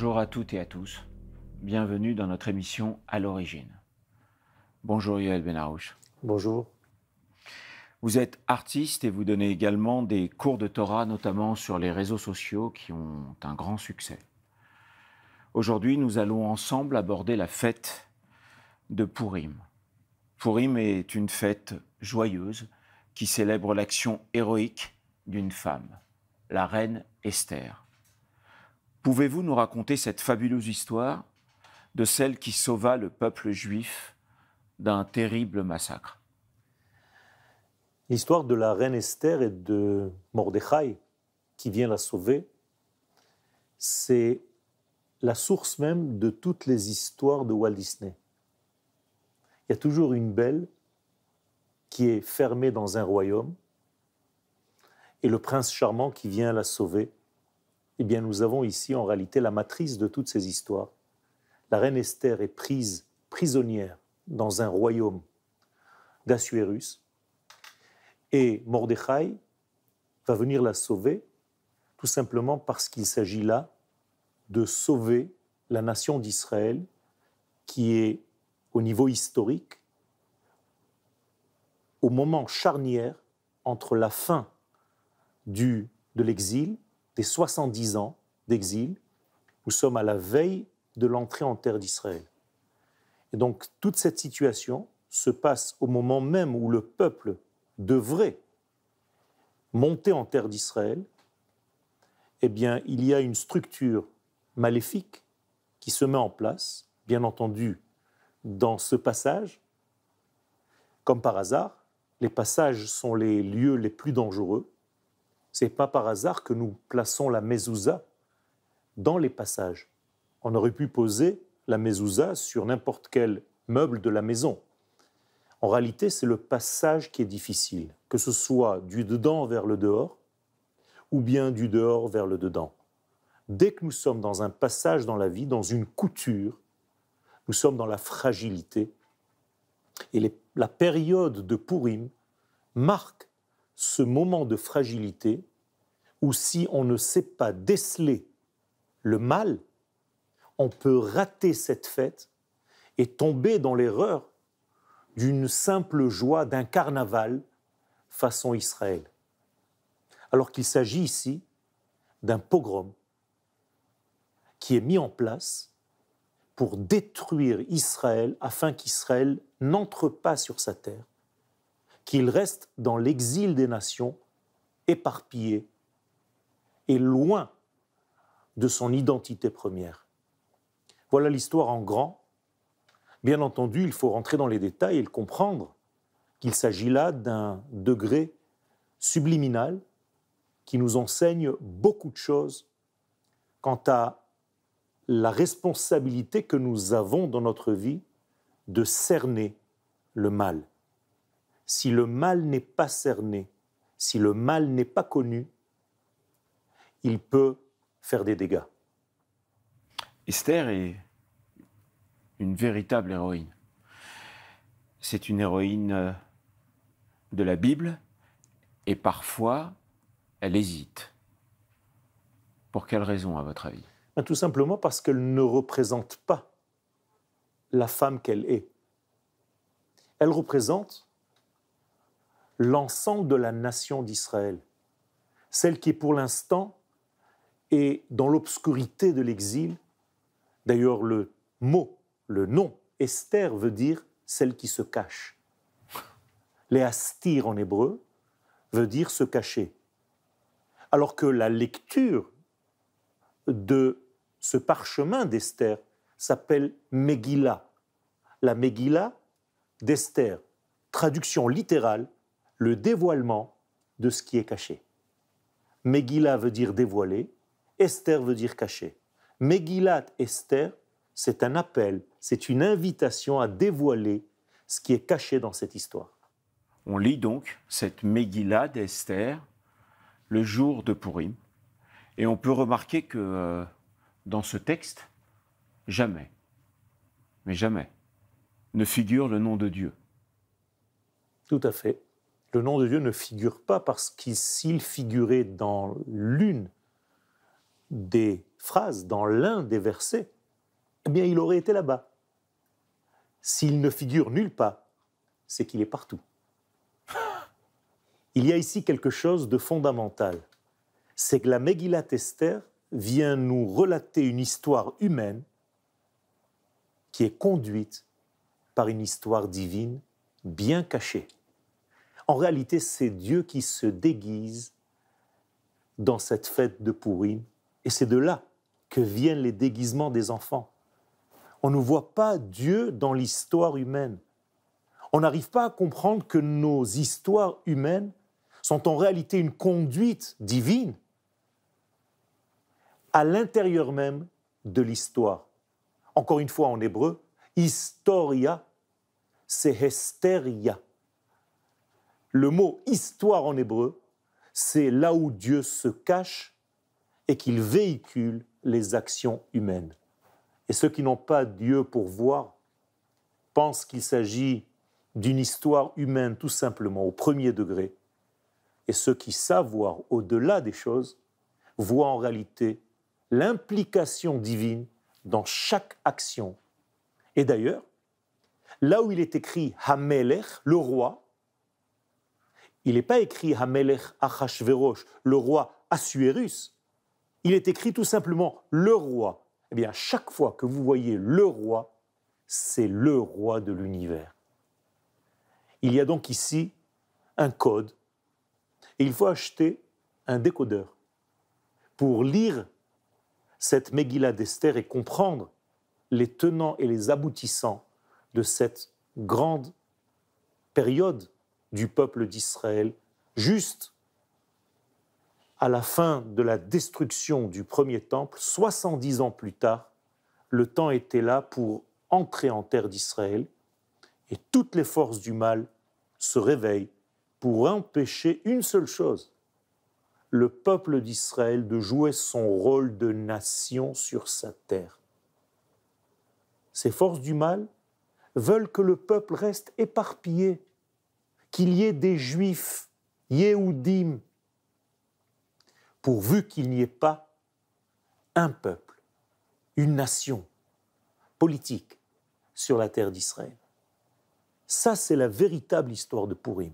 Bonjour à toutes et à tous. Bienvenue dans notre émission À l'origine. Bonjour Yoel Benarouche. Bonjour. Vous êtes artiste et vous donnez également des cours de Torah, notamment sur les réseaux sociaux qui ont un grand succès. Aujourd'hui, nous allons ensemble aborder la fête de Purim. Purim est une fête joyeuse qui célèbre l'action héroïque d'une femme, la reine Esther. Pouvez-vous nous raconter cette fabuleuse histoire de celle qui sauva le peuple juif d'un terrible massacre L'histoire de la reine Esther et de Mordechai qui vient la sauver, c'est la source même de toutes les histoires de Walt Disney. Il y a toujours une belle qui est fermée dans un royaume et le prince charmant qui vient la sauver eh bien nous avons ici en réalité la matrice de toutes ces histoires. La reine Esther est prise prisonnière dans un royaume d'Assuérus et Mordechai va venir la sauver tout simplement parce qu'il s'agit là de sauver la nation d'Israël qui est au niveau historique au moment charnière entre la fin du, de l'exil des 70 ans d'exil, nous sommes à la veille de l'entrée en terre d'Israël. Et donc toute cette situation se passe au moment même où le peuple devrait monter en terre d'Israël. Eh bien, il y a une structure maléfique qui se met en place, bien entendu, dans ce passage. Comme par hasard, les passages sont les lieux les plus dangereux c'est pas par hasard que nous plaçons la mezouza dans les passages. On aurait pu poser la mezouza sur n'importe quel meuble de la maison. En réalité, c'est le passage qui est difficile, que ce soit du dedans vers le dehors ou bien du dehors vers le dedans. Dès que nous sommes dans un passage dans la vie, dans une couture, nous sommes dans la fragilité. Et la période de Purim marque ce moment de fragilité où si on ne sait pas déceler le mal, on peut rater cette fête et tomber dans l'erreur d'une simple joie d'un carnaval façon Israël. Alors qu'il s'agit ici d'un pogrom qui est mis en place pour détruire Israël afin qu'Israël n'entre pas sur sa terre qu'il reste dans l'exil des nations, éparpillé et loin de son identité première. Voilà l'histoire en grand. Bien entendu, il faut rentrer dans les détails et comprendre qu'il s'agit là d'un degré subliminal qui nous enseigne beaucoup de choses quant à la responsabilité que nous avons dans notre vie de cerner le mal si le mal n'est pas cerné, si le mal n'est pas connu, il peut faire des dégâts. Esther est une véritable héroïne. C'est une héroïne euh, de la Bible et parfois elle hésite. Pour quelle raison, à votre avis ben, Tout simplement parce qu'elle ne représente pas la femme qu'elle est. Elle représente l'ensemble de la nation d'Israël, celle qui pour l'instant est dans l'obscurité de l'exil. D'ailleurs, le mot, le nom, Esther veut dire celle qui se cache. Les astir en hébreu veut dire se cacher. Alors que la lecture de ce parchemin d'Esther s'appelle Megillah. La Megillah d'Esther, traduction littérale, le dévoilement de ce qui est caché. Megillah veut dire dévoilé, Esther veut dire caché. Megillat Esther, c'est un appel, c'est une invitation à dévoiler ce qui est caché dans cette histoire. On lit donc cette Megillah d'Esther le jour de Purim, et on peut remarquer que euh, dans ce texte, jamais, mais jamais, ne figure le nom de Dieu. Tout à fait le nom de Dieu ne figure pas parce que s'il figurait dans l'une des phrases, dans l'un des versets, eh bien il aurait été là-bas. S'il ne figure nulle part, c'est qu'il est partout. Il y a ici quelque chose de fondamental. C'est que la Megillat Esther vient nous relater une histoire humaine qui est conduite par une histoire divine bien cachée. En réalité, c'est Dieu qui se déguise dans cette fête de Pourrine. Et c'est de là que viennent les déguisements des enfants. On ne voit pas Dieu dans l'histoire humaine. On n'arrive pas à comprendre que nos histoires humaines sont en réalité une conduite divine à l'intérieur même de l'histoire. Encore une fois en hébreu, historia, c'est hysteria. Le mot histoire en hébreu, c'est là où Dieu se cache et qu'il véhicule les actions humaines. Et ceux qui n'ont pas Dieu pour voir pensent qu'il s'agit d'une histoire humaine tout simplement au premier degré. Et ceux qui savent voir au-delà des choses voient en réalité l'implication divine dans chaque action. Et d'ailleurs, là où il est écrit Hamelech, le roi, il n'est pas écrit Hamelech Achashverosh, le roi Assuérus. Il est écrit tout simplement le roi. Eh bien, chaque fois que vous voyez le roi, c'est le roi de l'univers. Il y a donc ici un code et il faut acheter un décodeur pour lire cette Megillah d'Esther et comprendre les tenants et les aboutissants de cette grande période du peuple d'Israël, juste à la fin de la destruction du premier temple, 70 ans plus tard, le temps était là pour entrer en terre d'Israël, et toutes les forces du mal se réveillent pour empêcher une seule chose, le peuple d'Israël de jouer son rôle de nation sur sa terre. Ces forces du mal veulent que le peuple reste éparpillé, qu'il y ait des juifs, Yéhoudim, pourvu qu'il n'y ait pas un peuple, une nation politique sur la terre d'Israël. Ça, c'est la véritable histoire de Purim.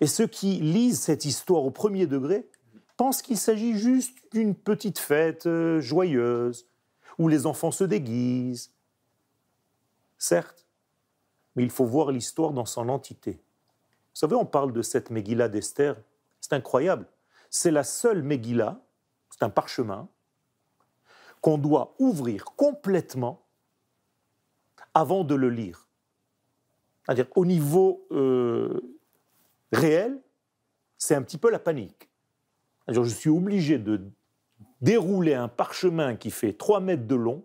Et ceux qui lisent cette histoire au premier degré pensent qu'il s'agit juste d'une petite fête euh, joyeuse, où les enfants se déguisent. Certes, mais il faut voir l'histoire dans son entité. Vous savez, on parle de cette Megillah d'Esther. C'est incroyable. C'est la seule Megillah, c'est un parchemin, qu'on doit ouvrir complètement avant de le lire. C'est-à-dire, au niveau euh, réel, c'est un petit peu la panique. je suis obligé de dérouler un parchemin qui fait 3 mètres de long.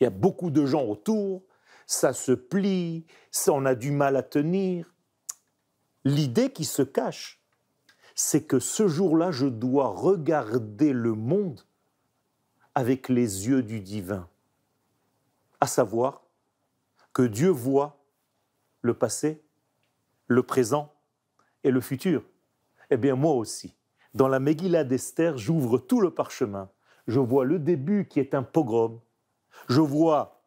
Il y a beaucoup de gens autour, ça se plie, ça, on a du mal à tenir. L'idée qui se cache, c'est que ce jour-là, je dois regarder le monde avec les yeux du divin, à savoir que Dieu voit le passé, le présent et le futur. Eh bien moi aussi, dans la Megillah d'Esther, j'ouvre tout le parchemin. Je vois le début qui est un pogrom. Je vois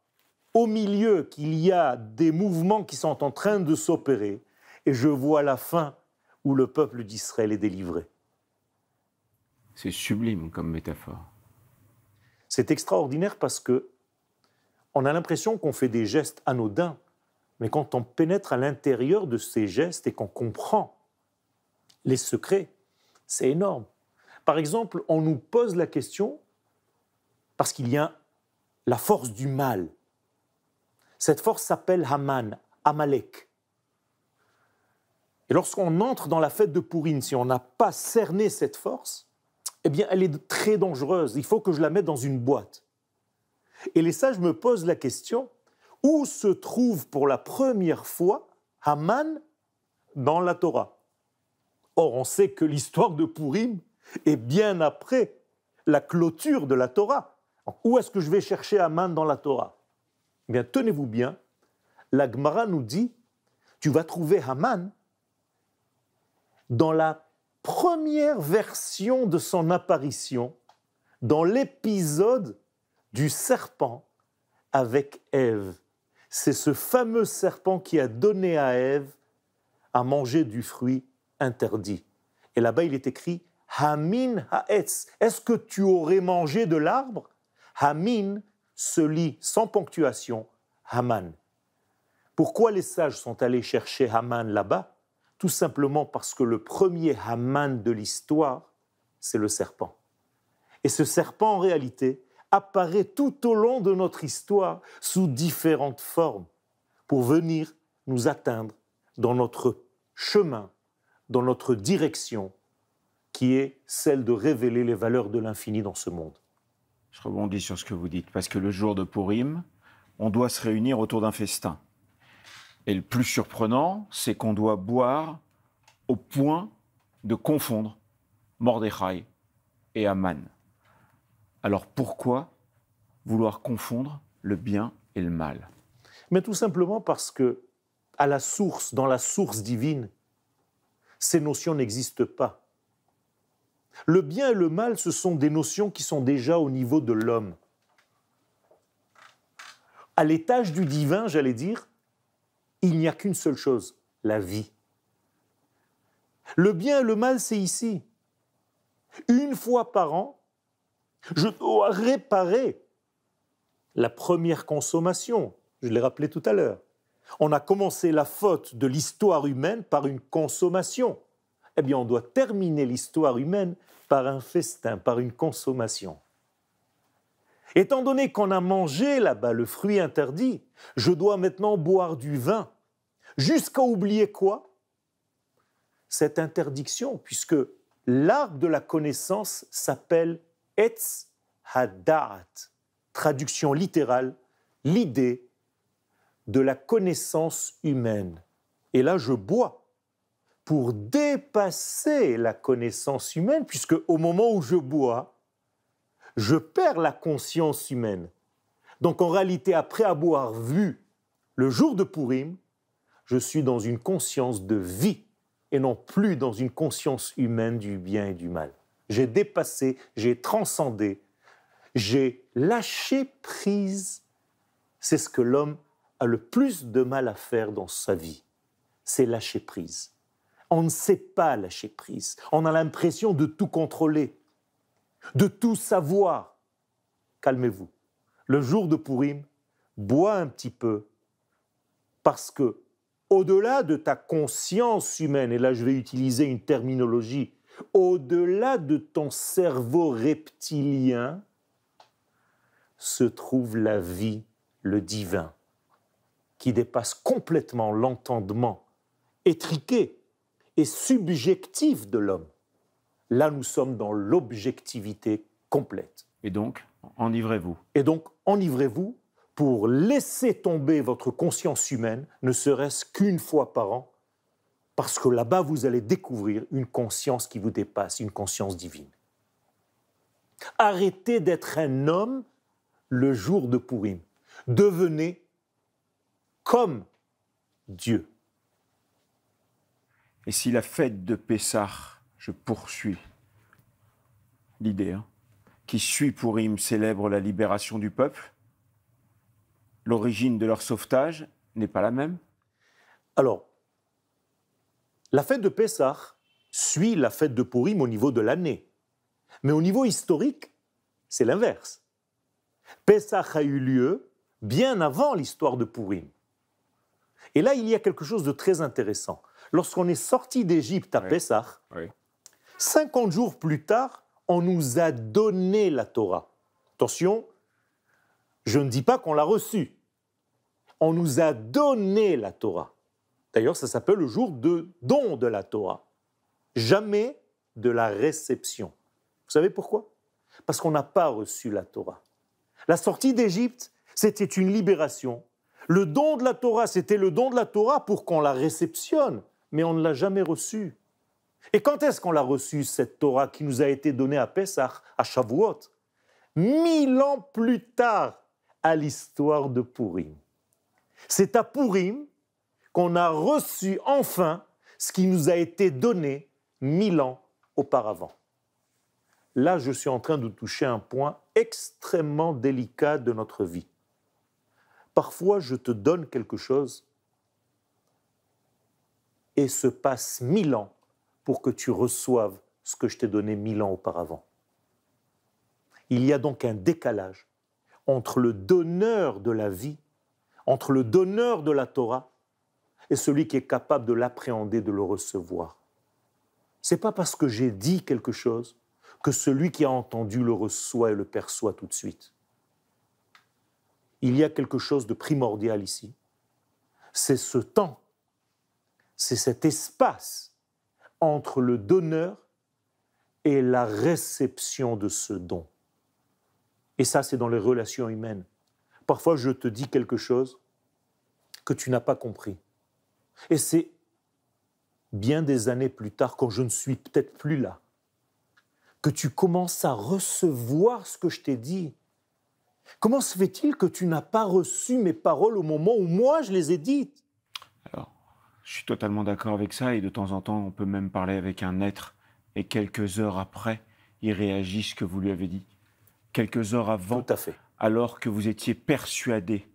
au milieu qu'il y a des mouvements qui sont en train de s'opérer et je vois la fin où le peuple d'Israël est délivré. C'est sublime comme métaphore. C'est extraordinaire parce que on a l'impression qu'on fait des gestes anodins, mais quand on pénètre à l'intérieur de ces gestes et qu'on comprend les secrets, c'est énorme. Par exemple, on nous pose la question parce qu'il y a la force du mal. Cette force s'appelle Haman, Amalek. Et lorsqu'on entre dans la fête de Purim, si on n'a pas cerné cette force, eh bien, elle est très dangereuse. Il faut que je la mette dans une boîte. Et les sages me posent la question où se trouve pour la première fois Haman dans la Torah Or, on sait que l'histoire de Pourim est bien après la clôture de la Torah. où est-ce que je vais chercher Haman dans la Torah eh bien, tenez-vous bien, la Gemara nous dit tu vas trouver Haman dans la première version de son apparition, dans l'épisode du serpent avec Ève. C'est ce fameux serpent qui a donné à Ève à manger du fruit interdit. Et là-bas, il est écrit Hamin Haetz. Est-ce que tu aurais mangé de l'arbre Hamin se lit sans ponctuation Haman. Pourquoi les sages sont allés chercher Haman là-bas tout simplement parce que le premier Haman de l'histoire, c'est le serpent. Et ce serpent, en réalité, apparaît tout au long de notre histoire sous différentes formes pour venir nous atteindre dans notre chemin, dans notre direction, qui est celle de révéler les valeurs de l'infini dans ce monde. Je rebondis sur ce que vous dites, parce que le jour de Purim, on doit se réunir autour d'un festin. Et le plus surprenant, c'est qu'on doit boire au point de confondre Mordechai et Aman. Alors pourquoi vouloir confondre le bien et le mal Mais tout simplement parce que à la source, dans la source divine, ces notions n'existent pas. Le bien et le mal, ce sont des notions qui sont déjà au niveau de l'homme. À l'étage du divin, j'allais dire, il n'y a qu'une seule chose, la vie. Le bien et le mal, c'est ici. Une fois par an, je dois réparer la première consommation. Je l'ai rappelé tout à l'heure. On a commencé la faute de l'histoire humaine par une consommation. Eh bien, on doit terminer l'histoire humaine par un festin, par une consommation. Étant donné qu'on a mangé là-bas le fruit interdit, je dois maintenant boire du vin jusqu'à oublier quoi Cette interdiction, puisque l'arc de la connaissance s'appelle Etz Hadat, traduction littérale, l'idée de la connaissance humaine. Et là, je bois pour dépasser la connaissance humaine, puisque au moment où je bois, je perds la conscience humaine. Donc en réalité, après avoir vu le jour de Purim, je suis dans une conscience de vie et non plus dans une conscience humaine du bien et du mal. J'ai dépassé, j'ai transcendé, j'ai lâché prise. C'est ce que l'homme a le plus de mal à faire dans sa vie, c'est lâcher prise. On ne sait pas lâcher prise. On a l'impression de tout contrôler, de tout savoir. Calmez-vous. Le jour de Purim, bois un petit peu, parce que au-delà de ta conscience humaine, et là je vais utiliser une terminologie, au-delà de ton cerveau reptilien se trouve la vie, le divin, qui dépasse complètement l'entendement étriqué et subjectif de l'homme. Là, nous sommes dans l'objectivité complète. Et donc, enivrez-vous. Et donc, enivrez-vous pour laisser tomber votre conscience humaine, ne serait-ce qu'une fois par an, parce que là-bas, vous allez découvrir une conscience qui vous dépasse, une conscience divine. Arrêtez d'être un homme le jour de Purim. Devenez comme Dieu. Et si la fête de Pessah, je poursuis l'idée, hein, qui suit Purim, célèbre la libération du peuple, l'origine de leur sauvetage n'est pas la même Alors, la fête de Pessah suit la fête de Purim au niveau de l'année. Mais au niveau historique, c'est l'inverse. Pessah a eu lieu bien avant l'histoire de Purim. Et là, il y a quelque chose de très intéressant. Lorsqu'on est sorti d'Égypte à pesach. Pessah, 50 jours plus tard, on nous a donné la Torah. Attention, je ne dis pas qu'on l'a reçue. On nous a donné la Torah. D'ailleurs, ça s'appelle le jour de don de la Torah. Jamais de la réception. Vous savez pourquoi Parce qu'on n'a pas reçu la Torah. La sortie d'Égypte, c'était une libération. Le don de la Torah, c'était le don de la Torah pour qu'on la réceptionne, mais on ne l'a jamais reçue. Et quand est-ce qu'on l'a reçue, cette Torah qui nous a été donnée à Pesach, à Shavuot Mille ans plus tard, à l'histoire de Pourim. C'est à Purim qu'on a reçu enfin ce qui nous a été donné mille ans auparavant. Là, je suis en train de toucher un point extrêmement délicat de notre vie. Parfois, je te donne quelque chose et se passe mille ans pour que tu reçoives ce que je t'ai donné mille ans auparavant. Il y a donc un décalage entre le donneur de la vie entre le donneur de la Torah et celui qui est capable de l'appréhender, de le recevoir. C'est pas parce que j'ai dit quelque chose que celui qui a entendu le reçoit et le perçoit tout de suite. Il y a quelque chose de primordial ici. C'est ce temps, c'est cet espace entre le donneur et la réception de ce don. Et ça, c'est dans les relations humaines. Parfois, je te dis quelque chose que tu n'as pas compris. Et c'est bien des années plus tard, quand je ne suis peut-être plus là, que tu commences à recevoir ce que je t'ai dit. Comment se fait-il que tu n'as pas reçu mes paroles au moment où moi je les ai dites Alors, je suis totalement d'accord avec ça, et de temps en temps, on peut même parler avec un être, et quelques heures après, il réagit ce que vous lui avez dit. Quelques heures avant, Tout à fait alors que vous étiez persuadé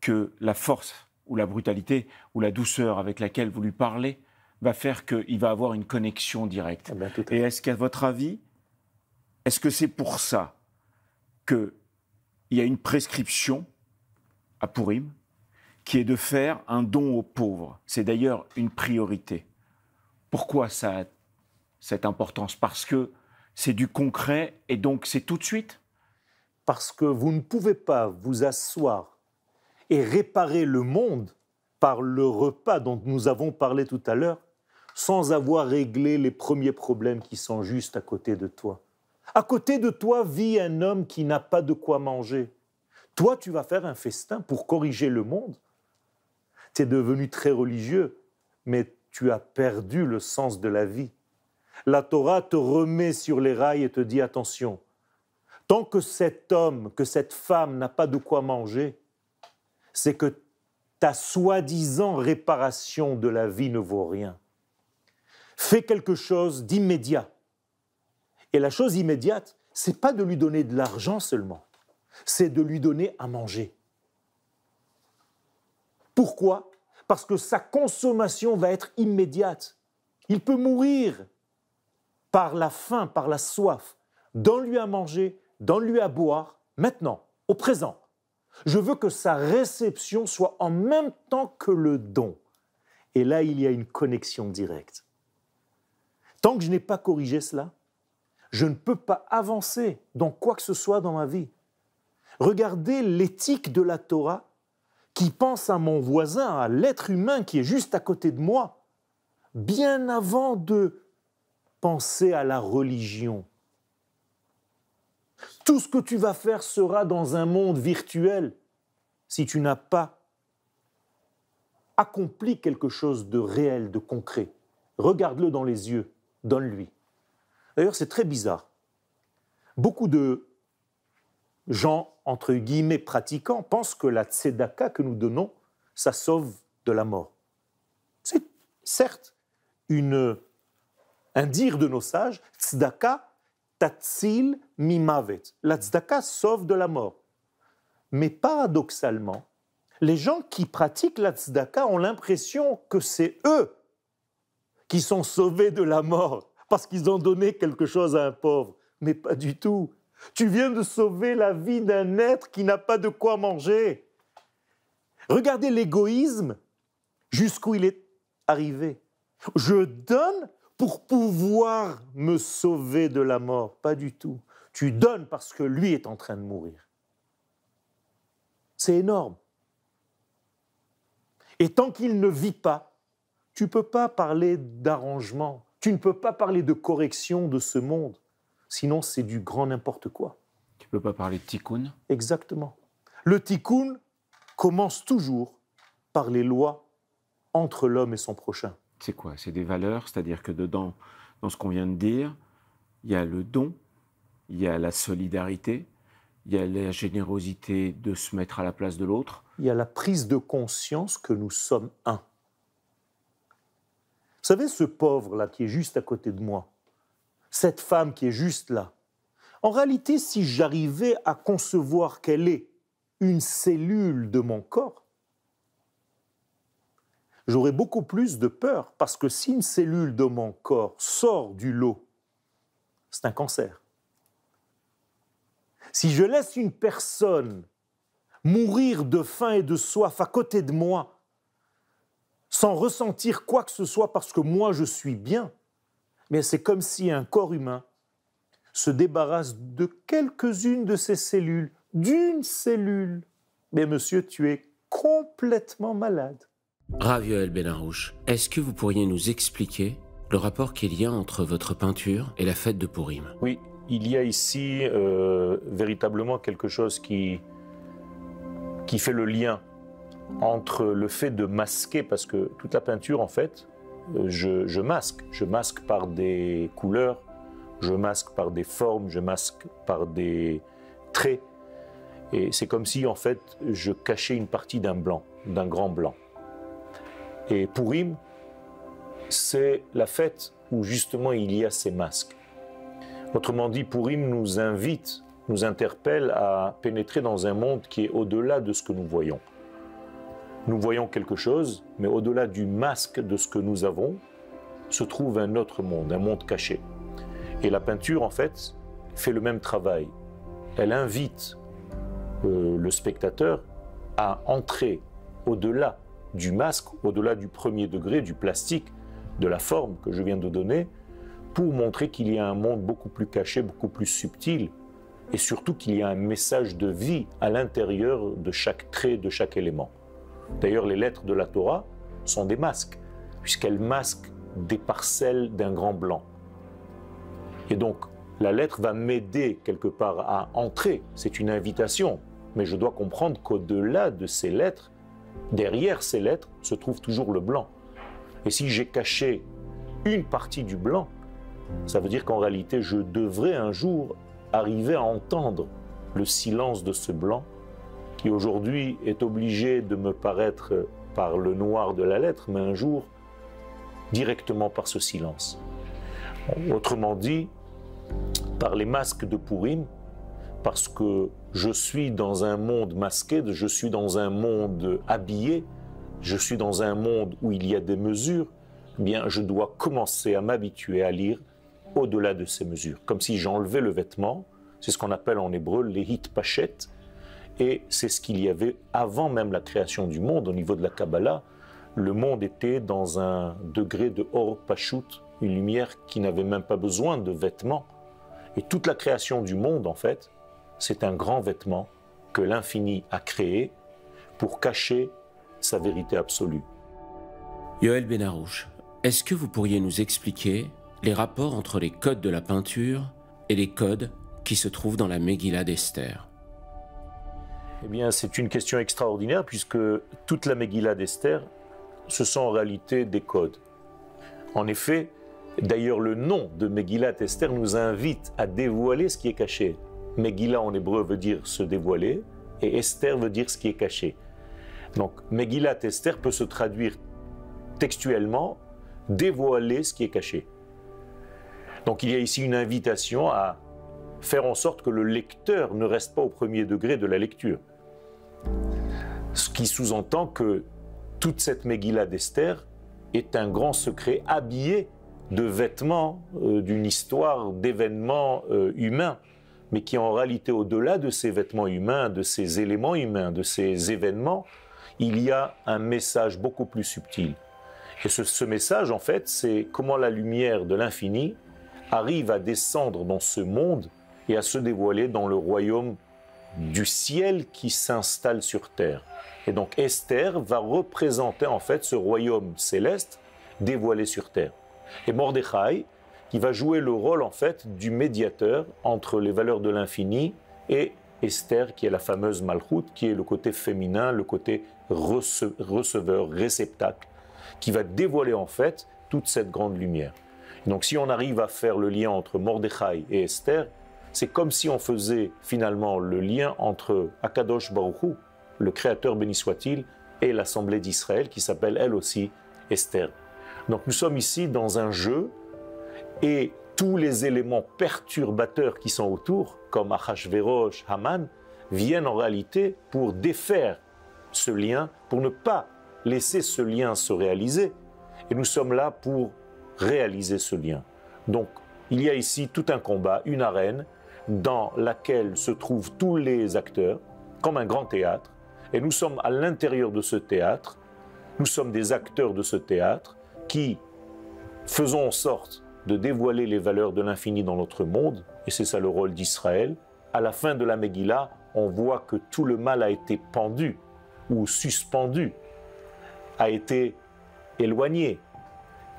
que la force ou la brutalité ou la douceur avec laquelle vous lui parlez va faire qu'il va avoir une connexion directe. Eh et est-ce qu'à votre avis, est-ce que c'est pour ça qu'il y a une prescription à Pourim qui est de faire un don aux pauvres C'est d'ailleurs une priorité. Pourquoi ça a cette importance Parce que c'est du concret et donc c'est tout de suite parce que vous ne pouvez pas vous asseoir et réparer le monde par le repas dont nous avons parlé tout à l'heure sans avoir réglé les premiers problèmes qui sont juste à côté de toi. À côté de toi vit un homme qui n'a pas de quoi manger. Toi, tu vas faire un festin pour corriger le monde. Tu es devenu très religieux, mais tu as perdu le sens de la vie. La Torah te remet sur les rails et te dit attention, Tant que cet homme, que cette femme n'a pas de quoi manger, c'est que ta soi-disant réparation de la vie ne vaut rien. Fais quelque chose d'immédiat. Et la chose immédiate, c'est pas de lui donner de l'argent seulement, c'est de lui donner à manger. Pourquoi Parce que sa consommation va être immédiate. Il peut mourir par la faim, par la soif. Donne-lui à manger donne-lui à boire maintenant, au présent. Je veux que sa réception soit en même temps que le don. Et là, il y a une connexion directe. Tant que je n'ai pas corrigé cela, je ne peux pas avancer dans quoi que ce soit dans ma vie. Regardez l'éthique de la Torah qui pense à mon voisin, à l'être humain qui est juste à côté de moi, bien avant de penser à la religion. Tout ce que tu vas faire sera dans un monde virtuel si tu n'as pas accompli quelque chose de réel, de concret. Regarde-le dans les yeux, donne-lui. D'ailleurs, c'est très bizarre. Beaucoup de gens, entre guillemets, pratiquants, pensent que la tzedaka que nous donnons, ça sauve de la mort. C'est certes une, un dire de nos sages, tzedaka Tatsil mimavet. La sauve de la mort. Mais paradoxalement, les gens qui pratiquent la ont l'impression que c'est eux qui sont sauvés de la mort parce qu'ils ont donné quelque chose à un pauvre. Mais pas du tout. Tu viens de sauver la vie d'un être qui n'a pas de quoi manger. Regardez l'égoïsme jusqu'où il est arrivé. Je donne pour pouvoir me sauver de la mort. Pas du tout. Tu donnes parce que lui est en train de mourir. C'est énorme. Et tant qu'il ne vit pas, tu peux pas parler d'arrangement, tu ne peux pas parler de correction de ce monde. Sinon, c'est du grand n'importe quoi. Tu ne peux pas parler de tikkun Exactement. Le tikkun commence toujours par les lois entre l'homme et son prochain c'est quoi C'est des valeurs, c'est-à-dire que dedans, dans ce qu'on vient de dire, il y a le don, il y a la solidarité, il y a la générosité de se mettre à la place de l'autre. Il y a la prise de conscience que nous sommes un. Vous savez, ce pauvre-là qui est juste à côté de moi, cette femme qui est juste là, en réalité, si j'arrivais à concevoir qu'elle est une cellule de mon corps, j'aurais beaucoup plus de peur, parce que si une cellule de mon corps sort du lot, c'est un cancer. Si je laisse une personne mourir de faim et de soif à côté de moi, sans ressentir quoi que ce soit parce que moi je suis bien, mais c'est comme si un corps humain se débarrasse de quelques-unes de ses cellules, d'une cellule. Mais monsieur, tu es complètement malade. Ravioel Benarouche, est-ce que vous pourriez nous expliquer le rapport qu'il y a entre votre peinture et la fête de Purim Oui, il y a ici euh, véritablement quelque chose qui, qui fait le lien entre le fait de masquer, parce que toute la peinture, en fait, euh, je, masque. Je masque par des couleurs, je masque par des formes, je masque par des traits. Et c'est comme si, en fait, je cachais une partie d'un blanc, d'un grand blanc. Et Purim, c'est la fête où justement il y a ces masques. Autrement dit, Purim nous invite, nous interpelle à pénétrer dans un monde qui est au-delà de ce que nous voyons. Nous voyons quelque chose, mais au-delà du masque de ce que nous avons, se trouve un autre monde, un monde caché. Et la peinture, en fait, fait le même travail. Elle invite euh, le spectateur à entrer au-delà du masque, au-delà du premier degré, du plastique, de la forme que je viens de donner, pour montrer qu'il y a un monde beaucoup plus caché, beaucoup plus subtil, et surtout qu'il y a un message de vie à l'intérieur de chaque trait, de chaque élément. D'ailleurs, les lettres de la Torah sont des masques, puisqu'elles masquent des parcelles d'un grand blanc. Et donc, la lettre va m'aider quelque part à entrer, c'est une invitation, mais je dois comprendre qu'au-delà de ces lettres, derrière ces lettres se trouve toujours le blanc. Et si j'ai caché une partie du blanc, ça veut dire qu'en réalité, je devrais un jour arriver à entendre le silence de ce blanc qui aujourd'hui est obligé de me paraître par le noir de la lettre, mais un jour directement par ce silence. Autrement dit, par les masques de Purim, parce que je suis dans un monde masqué, je suis dans un monde habillé, je suis dans un monde où il y a des mesures, eh bien je dois commencer à m'habituer à lire au-delà de ces mesures, comme si j'enlevais le vêtement, c'est ce qu'on appelle en hébreu les hit pachet, et c'est ce qu'il y avait avant même la création du monde au niveau de la Kabbalah. Le monde était dans un degré de or pachout, une lumière qui n'avait même pas besoin de vêtements. Et toute la création du monde, en fait, c'est un grand vêtement que l'infini a créé pour cacher sa vérité absolue. Yoel Benarouche, est-ce que vous pourriez nous expliquer les rapports entre les codes de la peinture et les codes qui se trouvent dans la Megillah d'Esther Eh bien, c'est une question extraordinaire puisque toute la Megillah d'Esther, ce sont en réalité des codes. En effet, d'ailleurs, le nom de Megillah d'Esther nous invite à dévoiler ce qui est caché. Megillah en hébreu veut dire se dévoiler et Esther veut dire ce qui est caché. Donc Megillat Esther peut se traduire textuellement dévoiler ce qui est caché. Donc il y a ici une invitation à faire en sorte que le lecteur ne reste pas au premier degré de la lecture. Ce qui sous-entend que toute cette Megillah d'Esther est un grand secret habillé de vêtements, euh, d'une histoire, d'événements euh, humains mais qui en réalité, au-delà de ces vêtements humains, de ces éléments humains, de ces événements, il y a un message beaucoup plus subtil. Et ce, message, en fait, c'est comment la lumière de l'infini arrive à descendre dans ce monde et à se dévoiler dans le royaume du ciel qui s'installe sur terre. Et donc Esther va représenter en fait ce royaume céleste dévoilé sur terre. Et Mordechai qui va jouer le rôle en fait du médiateur entre les valeurs de l'infini et Esther, qui est la fameuse Malchut, qui est le côté féminin, le côté receveur, réceptacle, qui va dévoiler en fait toute cette grande lumière. Donc si on arrive à faire le lien entre Mordechai et Esther, c'est comme si on faisait finalement le lien entre Akadosh Baruch le Créateur béni soit-il, et l'Assemblée d'Israël qui s'appelle elle aussi Esther. Donc nous sommes ici dans un jeu et tous les éléments perturbateurs qui sont autour, comme Achashverosh, Haman, viennent en réalité pour défaire ce lien, pour ne pas laisser ce lien se réaliser. Et nous sommes là pour réaliser ce lien. Donc, il y a ici tout un combat, une arène, dans laquelle se trouvent tous les acteurs, comme un grand théâtre. Et nous sommes à l'intérieur de ce théâtre, nous sommes des acteurs de ce théâtre qui faisons en sorte de dévoiler les valeurs de l'infini dans notre monde, et c'est ça le rôle d'Israël. À la fin de la Megillah, on voit que tout le mal a été pendu ou suspendu, a été éloigné,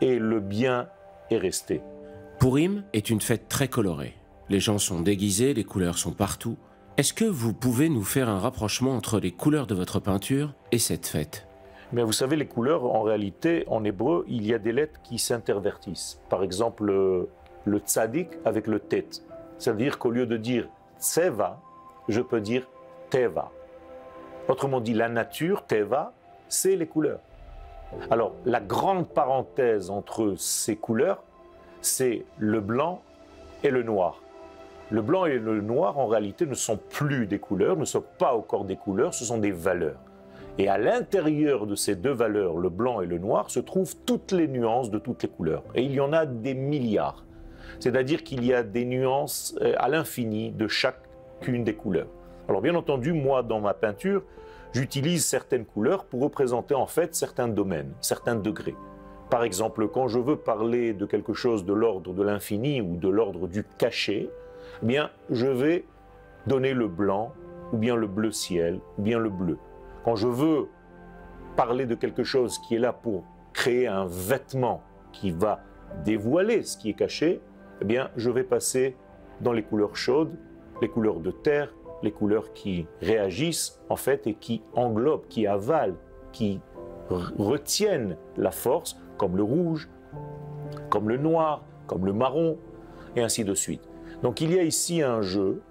et le bien est resté. Purim est une fête très colorée. Les gens sont déguisés, les couleurs sont partout. Est-ce que vous pouvez nous faire un rapprochement entre les couleurs de votre peinture et cette fête mais vous savez, les couleurs, en réalité, en hébreu, il y a des lettres qui s'intervertissent. Par exemple, euh, le, tsadik tzadik avec le tet. C'est-à-dire qu'au lieu de dire tseva, je peux dire teva. Autrement dit, la nature, teva, c'est les couleurs. Alors, la grande parenthèse entre ces couleurs, c'est le blanc et le noir. Le blanc et le noir, en réalité, ne sont plus des couleurs, ne sont pas encore des couleurs, ce sont des valeurs. Et à l'intérieur de ces deux valeurs, le blanc et le noir, se trouvent toutes les nuances de toutes les couleurs. Et il y en a des milliards. C'est-à-dire qu'il y a des nuances euh, à l'infini de chacune des couleurs. Alors bien entendu, moi, dans ma peinture, j'utilise certaines couleurs pour représenter en fait certains domaines, certains degrés. Par exemple, quand je veux parler de quelque chose de l'ordre de l'infini ou de l'ordre du cachet, eh bien, je vais donner le blanc, ou bien le bleu ciel, ou bien le bleu. Quand je veux parler de quelque chose qui est là pour créer un vêtement qui va dévoiler ce qui est caché, eh bien, je vais passer dans les couleurs chaudes, les couleurs de terre, les couleurs qui réagissent en fait et qui englobent, qui avalent, qui retiennent la force, comme le rouge, comme le noir, comme le marron, et ainsi de suite. Donc il y a ici un jeu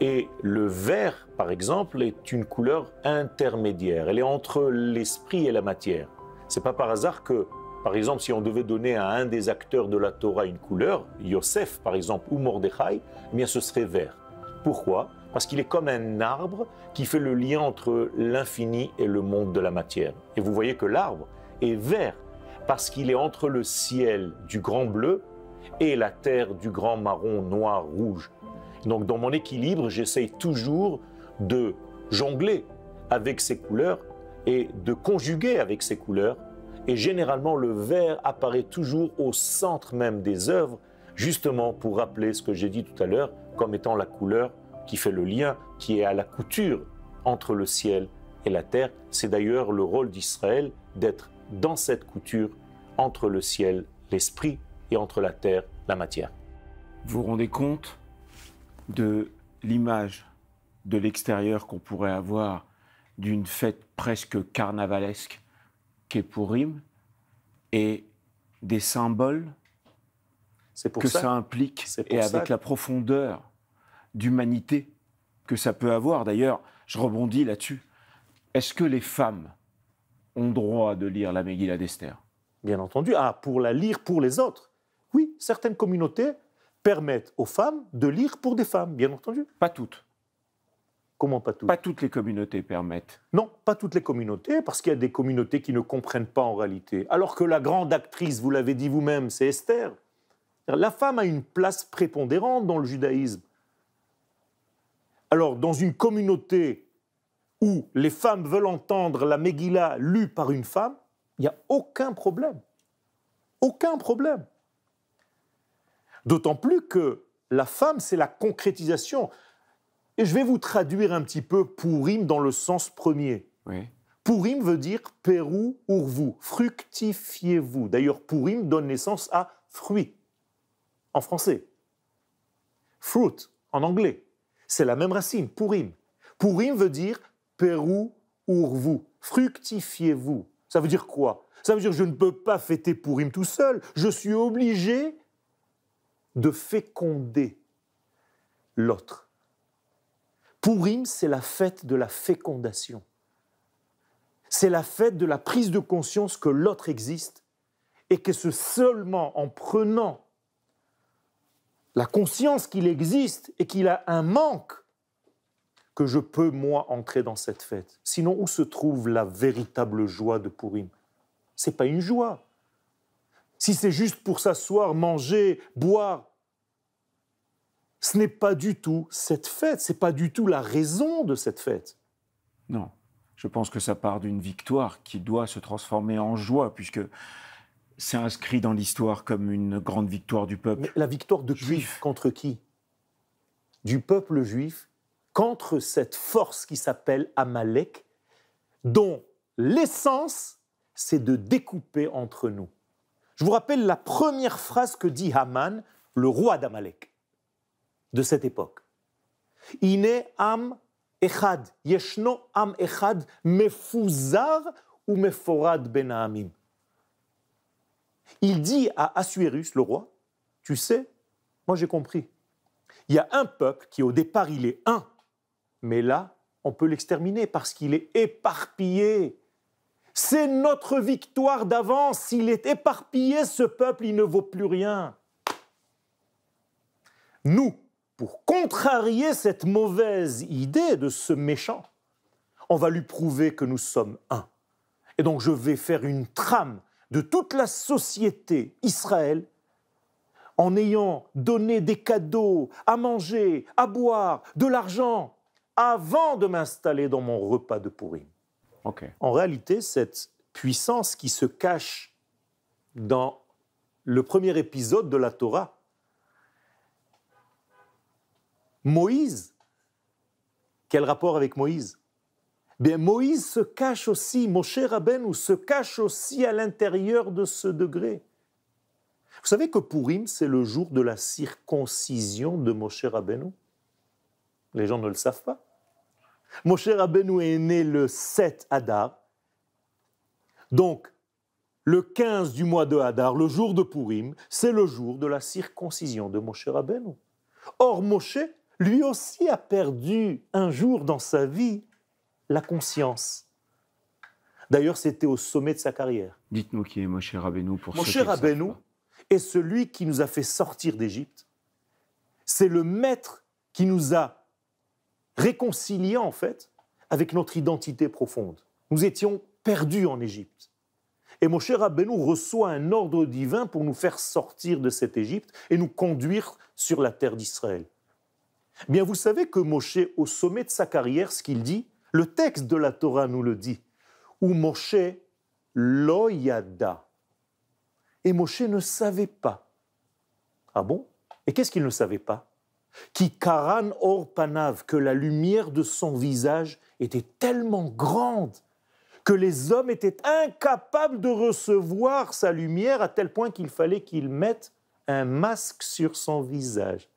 et le vert, par exemple, est une couleur intermédiaire. Elle est entre l'esprit et la matière. Ce n'est pas par hasard que, par exemple, si on devait donner à un des acteurs de la Torah une couleur, Yosef, par exemple, ou Mordechai, eh bien, ce serait vert. Pourquoi Parce qu'il est comme un arbre qui fait le lien entre l'infini et le monde de la matière. Et vous voyez que l'arbre est vert parce qu'il est entre le ciel du grand bleu et la terre du grand marron, noir, rouge. Donc dans mon équilibre, j'essaye toujours de jongler avec ces couleurs et de conjuguer avec ces couleurs. Et généralement, le vert apparaît toujours au centre même des œuvres, justement pour rappeler ce que j'ai dit tout à l'heure, comme étant la couleur qui fait le lien, qui est à la couture entre le ciel et la terre. C'est d'ailleurs le rôle d'Israël d'être dans cette couture entre le ciel, l'esprit, et entre la terre, la matière. Vous vous rendez compte de l'image de l'extérieur qu'on pourrait avoir d'une fête presque carnavalesque qu'est Rime et des symboles que ça, implique et avec la profondeur d'humanité que ça peut avoir. D'ailleurs, je rebondis là-dessus. Est-ce que les femmes ont droit de lire la Megillah d'Esther Bien entendu. Ah, pour la lire pour les autres. Oui, certaines communautés permettent aux femmes de lire pour des femmes, bien entendu. Pas toutes. Comment pas toutes Pas toutes les communautés permettent. Non, pas toutes les communautés, parce qu'il y a des communautés qui ne comprennent pas en réalité. Alors que la grande actrice, vous l'avez dit vous-même, c'est Esther. La femme a une place prépondérante dans le judaïsme. Alors, dans une communauté où les femmes veulent entendre la Megillah lue par une femme, il n'y a aucun problème. Aucun problème. D'autant plus que la femme, c'est la concrétisation. Et je vais vous traduire un petit peu pourim dans le sens premier. Pourim veut dire Pérou vous fructifiez-vous. D'ailleurs, pourim donne naissance à fruit en français. Fruit en anglais. C'est la même racine, pourim. Pourim veut dire Pérou vous fructifiez-vous. Ça veut dire quoi Ça veut dire je ne peux pas fêter pourim tout seul. Je suis obligé de féconder l'autre. Pourim, c'est la fête de la fécondation. C'est la fête de la prise de conscience que l'autre existe et que c'est seulement en prenant la conscience qu'il existe et qu'il a un manque que je peux, moi, entrer dans cette fête. Sinon, où se trouve la véritable joie de Pourim n'est pas une joie. Si c'est juste pour s'asseoir, manger, boire, ce n'est pas du tout cette fête, c'est pas du tout la raison de cette fête. Non, je pense que ça part d'une victoire qui doit se transformer en joie, puisque c'est inscrit dans l'histoire comme une grande victoire du peuple. Mais la victoire de juif qui, contre qui Du peuple juif contre cette force qui s'appelle Amalek, dont l'essence, c'est de découper entre nous. Je vous rappelle la première phrase que dit Haman, le roi d'Amalek de cette époque. Iné am echad, yeshno am echad, mefuzar ou meforad ben Il dit à Assuérus, le roi, tu sais, moi j'ai compris. Il y a un peuple qui au départ il est un, mais là on peut l'exterminer parce qu'il est éparpillé. C'est notre victoire d'avance. S'il est éparpillé, ce peuple, il ne vaut plus rien. Nous, pour contrarier cette mauvaise idée de ce méchant, on va lui prouver que nous sommes un. Et donc je vais faire une trame de toute la société Israël en ayant donné des cadeaux, à manger, à boire, de l'argent, avant de m'installer dans mon repas de pourri. En réalité, cette puissance qui se cache dans le premier épisode de la Torah, Moïse, quel rapport avec Moïse Bien, Moïse se cache aussi, Moshe Rabbeinu se cache aussi à l'intérieur de ce degré. Vous savez que Purim, c'est le jour de la circoncision de Moshe Rabbeinu Les gens ne le savent pas. Moshe Rabbeinu est né le 7 Adar. Donc, le 15 du mois de Hadar, le jour de Purim, c'est le jour de la circoncision de Moshe Rabbeinu. Or, Moshe lui aussi a perdu un jour dans sa vie la conscience. D'ailleurs, c'était au sommet de sa carrière. Dites-nous qui est cher Rabbeinu pour Moshe Mon cher Rabbeinu est celui qui nous a fait sortir d'Égypte. C'est le maître qui nous a réconciliés, en fait, avec notre identité profonde. Nous étions perdus en Égypte. Et cher Rabbeinu reçoit un ordre divin pour nous faire sortir de cette Égypte et nous conduire sur la terre d'Israël. Eh bien, vous savez que Moshe, au sommet de sa carrière, ce qu'il dit, le texte de la Torah nous le dit, où Moshe loyada. Et Moshe ne savait pas. Ah bon Et qu'est-ce qu'il ne savait pas Qui karan or panav, que la lumière de son visage était tellement grande que les hommes étaient incapables de recevoir sa lumière à tel point qu'il fallait qu'ils mettent un masque sur son visage.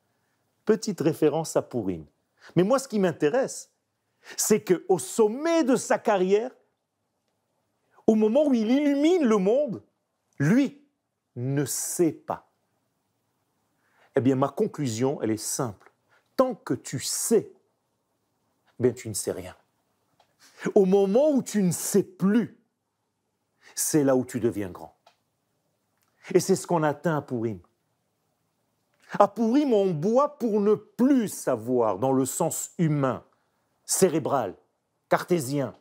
Petite référence à Pourim. Mais moi, ce qui m'intéresse, c'est qu'au sommet de sa carrière, au moment où il illumine le monde, lui ne sait pas. Eh bien, ma conclusion, elle est simple. Tant que tu sais, eh bien, tu ne sais rien. Au moment où tu ne sais plus, c'est là où tu deviens grand. Et c'est ce qu'on atteint à Pourim. A pourri mon bois pour ne plus savoir dans le sens humain, cérébral, cartésien.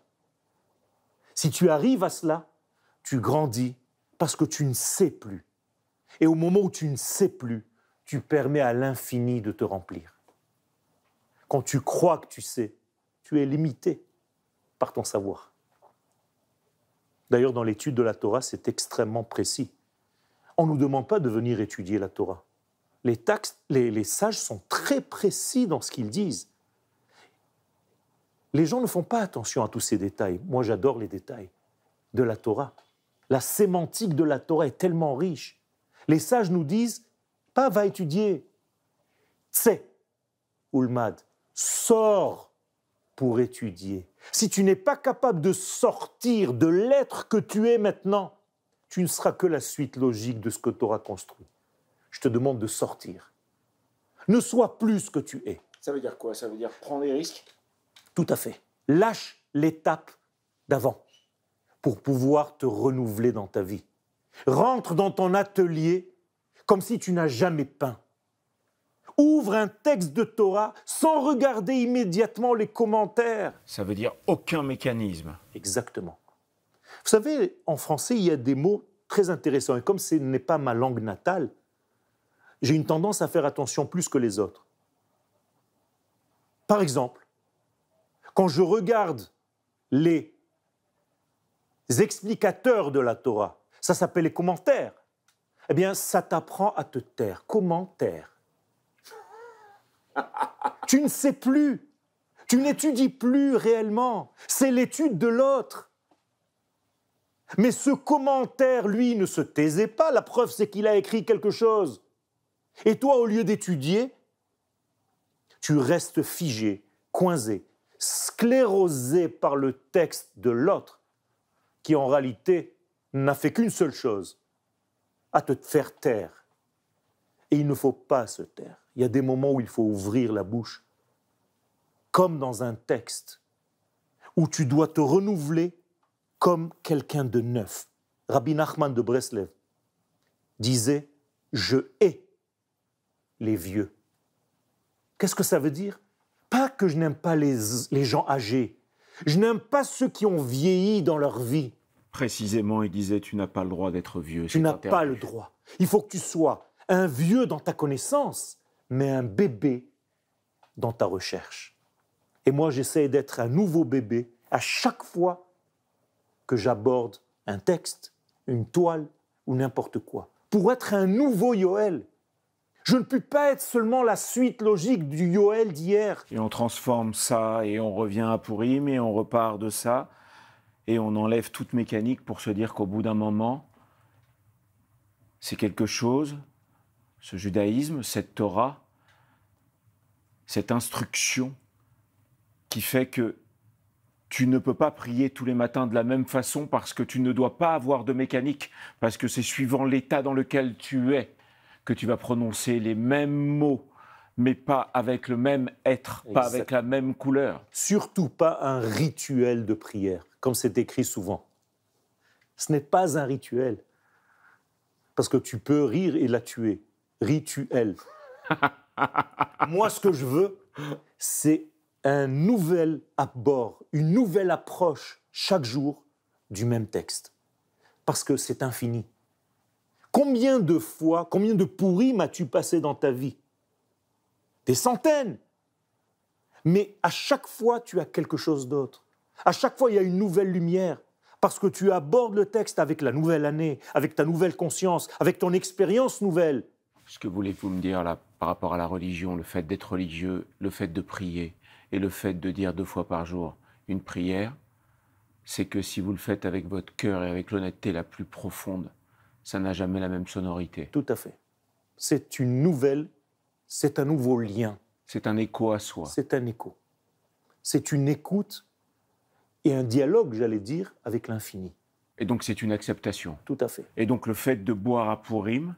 Si tu arrives à cela, tu grandis parce que tu ne sais plus. Et au moment où tu ne sais plus, tu permets à l'infini de te remplir. Quand tu crois que tu sais, tu es limité par ton savoir. D'ailleurs, dans l'étude de la Torah, c'est extrêmement précis. On ne nous demande pas de venir étudier la Torah les, les, sages sont très précis dans ce qu'ils disent. Les gens ne font pas attention à tous ces détails. Moi, j'adore les détails de la Torah. La sémantique de la Torah est tellement riche. Les sages nous disent, pas va étudier, tse, ulmad, sors pour étudier. Si tu n'es pas capable de sortir de l'être que tu es maintenant, tu ne seras que la suite logique de ce que tu auras construit je te demande de sortir. Ne sois plus ce que tu es. Ça veut dire quoi Ça veut dire prendre des risques Tout à fait. Lâche l'étape d'avant pour pouvoir te renouveler dans ta vie. Rentre dans ton atelier comme si tu n'as jamais peint. Ouvre un texte de Torah sans regarder immédiatement les commentaires. Ça veut dire aucun mécanisme. Exactement. Vous savez, en français, il y a des mots très intéressants. Et comme ce n'est pas ma langue natale, j'ai une tendance à faire attention plus que les autres. Par exemple, quand je regarde les explicateurs de la Torah, ça s'appelle les commentaires, eh bien, ça t'apprend à te taire. Commentaire. tu ne sais plus. Tu n'étudies plus réellement. C'est l'étude de l'autre. Mais ce commentaire, lui, ne se taisait pas. La preuve, c'est qu'il a écrit quelque chose. Et toi, au lieu d'étudier, tu restes figé, coincé, sclérosé par le texte de l'autre, qui en réalité n'a fait qu'une seule chose, à te faire taire. Et il ne faut pas se taire. Il y a des moments où il faut ouvrir la bouche, comme dans un texte, où tu dois te renouveler comme quelqu'un de neuf. Rabbi Nachman de Breslev disait, je hais les vieux. Qu'est-ce que ça veut dire Pas que je n'aime pas les, gens âgés. Je n'aime pas ceux qui ont vieilli dans leur vie. Précisément, il disait, tu n'as pas le droit d'être vieux. Tu n'as pas le droit. Il faut que tu sois un vieux dans ta connaissance, mais un bébé dans ta recherche. Et moi, j'essaie d'être un nouveau bébé à chaque fois que j'aborde un texte, une toile ou n'importe quoi. Pour être un nouveau Yoel, je ne puis pas être seulement la suite logique du Yoel d'hier. Et on transforme ça, et on revient à Pourim, et on repart de ça, et on enlève toute mécanique pour se dire qu'au bout d'un moment, c'est quelque chose, ce judaïsme, cette Torah, cette instruction, qui fait que tu ne peux pas prier tous les matins de la même façon parce que tu ne dois pas avoir de mécanique, parce que c'est suivant l'état dans lequel tu es que tu vas prononcer les mêmes mots, mais pas avec le même être, pas avec la même couleur. Surtout pas un rituel de prière, comme c'est écrit souvent. Ce n'est pas un rituel. Parce que tu peux rire et la tuer. Rituel. Moi, ce que je veux, c'est un nouvel abord, une nouvelle approche chaque jour du même texte. Parce que c'est infini. Combien de fois, combien de pourris m'as-tu passé dans ta vie Des centaines. Mais à chaque fois, tu as quelque chose d'autre. À chaque fois, il y a une nouvelle lumière. Parce que tu abordes le texte avec la nouvelle année, avec ta nouvelle conscience, avec ton expérience nouvelle. Ce que voulez-vous me dire là par rapport à la religion, le fait d'être religieux, le fait de prier et le fait de dire deux fois par jour une prière, c'est que si vous le faites avec votre cœur et avec l'honnêteté la plus profonde, ça n'a jamais la même sonorité. Tout à fait. C'est une nouvelle, c'est un nouveau lien. C'est un écho à soi. C'est un écho. C'est une écoute et un dialogue, j'allais dire, avec l'infini. Et donc c'est une acceptation. Tout à fait. Et donc le fait de boire à Pourim,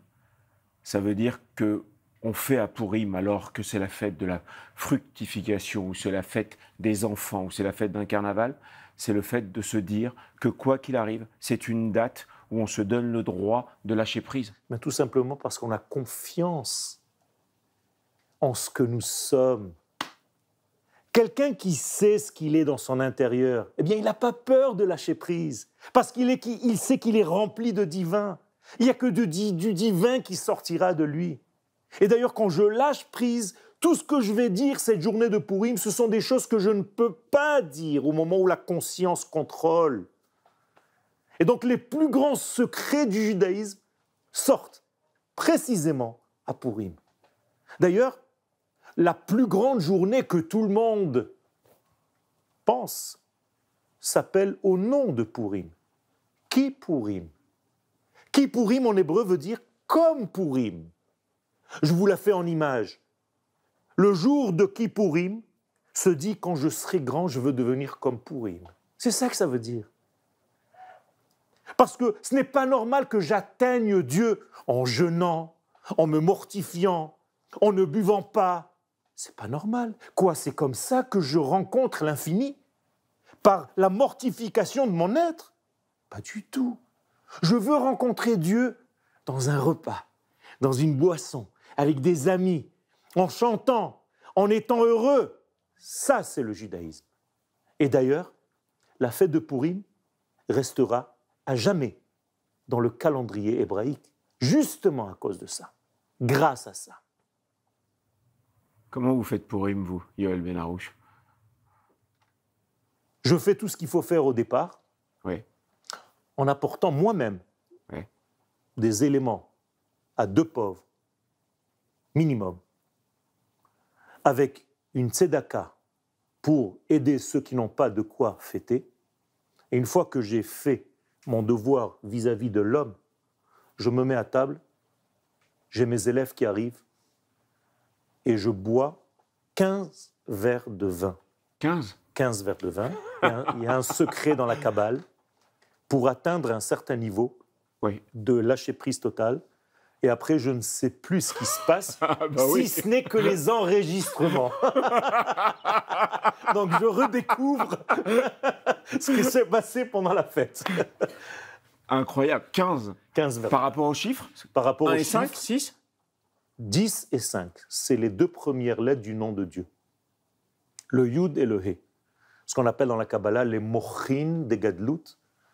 ça veut dire que on fait à Pourim alors que c'est la fête de la fructification ou c'est la fête des enfants ou c'est la fête d'un carnaval, c'est le fait de se dire que quoi qu'il arrive, c'est une date où on se donne le droit de lâcher prise Mais tout simplement parce qu'on a confiance en ce que nous sommes. Quelqu'un qui sait ce qu'il est dans son intérieur, eh bien, il n'a pas peur de lâcher prise, parce qu'il il sait qu'il est rempli de divin. Il n'y a que du, divin qui sortira de lui. Et d'ailleurs, quand je lâche prise, tout ce que je vais dire cette journée de Pourim, ce sont des choses que je ne peux pas dire au moment où la conscience contrôle. Et donc les plus grands secrets du judaïsme sortent précisément à Purim. D'ailleurs, la plus grande journée que tout le monde pense s'appelle au nom de Purim. Qui Purim Qui Purim en hébreu veut dire comme Purim. Je vous la fais en image. Le jour de Kippourim se dit quand je serai grand, je veux devenir comme Purim. C'est ça que ça veut dire. Parce que ce n'est pas normal que j'atteigne Dieu en jeûnant, en me mortifiant, en ne buvant pas. C'est pas normal. Quoi, c'est comme ça que je rencontre l'infini Par la mortification de mon être Pas du tout. Je veux rencontrer Dieu dans un repas, dans une boisson, avec des amis, en chantant, en étant heureux. Ça, c'est le judaïsme. Et d'ailleurs, la fête de Purim restera à jamais dans le calendrier hébraïque, justement à cause de ça, grâce à ça. Comment vous faites pour Rime, vous, Yoel Benarouche Je fais tout ce qu'il faut faire au départ, en apportant moi-même des éléments à deux pauvres, minimum, avec une tzedaka pour aider ceux qui n'ont pas de quoi fêter. Et une fois que j'ai fait mon devoir vis-à-vis de l'homme, je me mets à table, j'ai mes élèves qui arrivent, et je bois 15 verres de vin. 15 15 verres de vin. Il y, a un, secret dans la cabale. Pour atteindre un certain niveau de lâcher prise totale, et après je ne sais plus ce qui se passe, ah, bah si ce n'est que les enregistrements. Donc je redécouvre ce qui s'est passé pendant la fête. Incroyable, 15. 15 Par rapport aux chiffres Par rapport aux et 5, 6 10 et 5, c'est les deux premières lettres du nom de Dieu. Le Yud et le He. Ce qu'on appelle dans la Kabbalah les Mochin des Gadlout,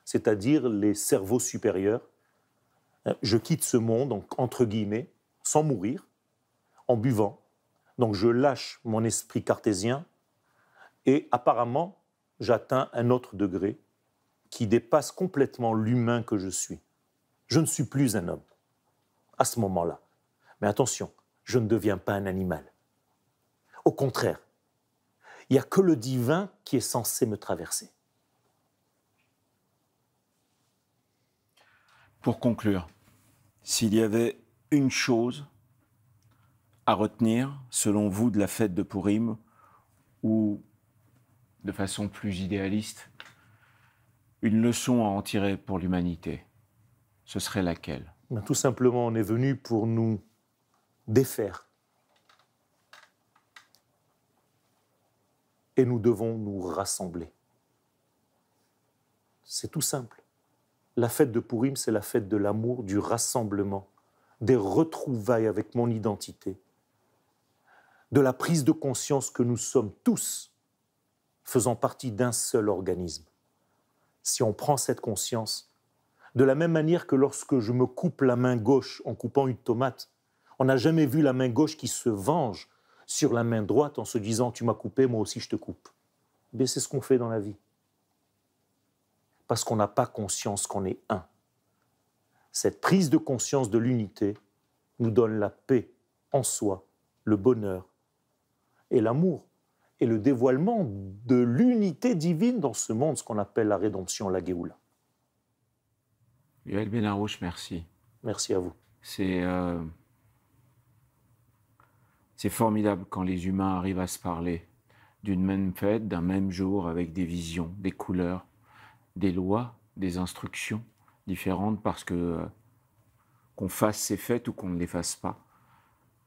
c'est-à-dire les cerveaux supérieurs euh, je quitte ce monde, donc, entre guillemets, sans mourir, en buvant. Donc je lâche mon esprit cartésien et apparemment j'atteins un autre degré qui dépasse complètement l'humain que je suis. Je ne suis plus un homme à ce moment-là. Mais attention, je ne deviens pas un animal. Au contraire, il n'y a que le divin qui est censé me traverser. Pour conclure, s'il y avait une chose à retenir, selon vous, de la fête de Purim, ou de façon plus idéaliste, une leçon à en tirer pour l'humanité, ce serait laquelle ben, Tout simplement, on est venu pour nous défaire. Et nous devons nous rassembler. C'est tout simple. La fête de Purim, c'est la fête de l'amour, du rassemblement, des retrouvailles avec mon identité, de la prise de conscience que nous sommes tous faisant partie d'un seul organisme. Si on prend cette conscience, de la même manière que lorsque je me coupe la main gauche en coupant une tomate, on n'a jamais vu la main gauche qui se venge sur la main droite en se disant tu m'as coupé, moi aussi je te coupe. Mais eh c'est ce qu'on fait dans la vie parce qu'on n'a pas conscience qu'on est un. Cette prise de conscience de l'unité nous donne la paix en soi, le bonheur et l'amour et le dévoilement de l'unité divine dans ce monde, ce qu'on appelle la rédemption, la Géoula. Benarouche, merci. Merci à vous. Euh, c'est formidable quand les humains arrivent à se parler d'une même fête, d'un même jour, avec des visions, des couleurs, des lois, des instructions différentes parce que euh, qu'on fasse ces fêtes ou qu'on ne les fasse pas,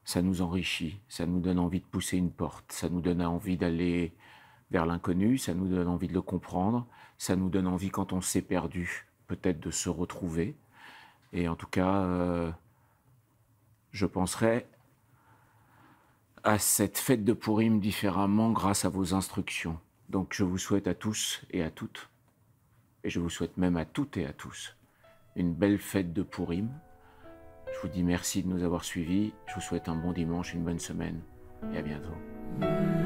ça nous enrichit, ça nous donne envie de pousser une porte, ça nous donne envie d'aller vers l'inconnu, ça nous donne envie de le comprendre, ça nous donne envie quand on s'est perdu peut-être de se retrouver. Et en tout cas, euh, je penserai à cette fête de Pourim différemment grâce à vos instructions. Donc je vous souhaite à tous et à toutes et je vous souhaite même à toutes et à tous une belle fête de Pourim. Je vous dis merci de nous avoir suivis, je vous souhaite un bon dimanche, une bonne semaine et à bientôt.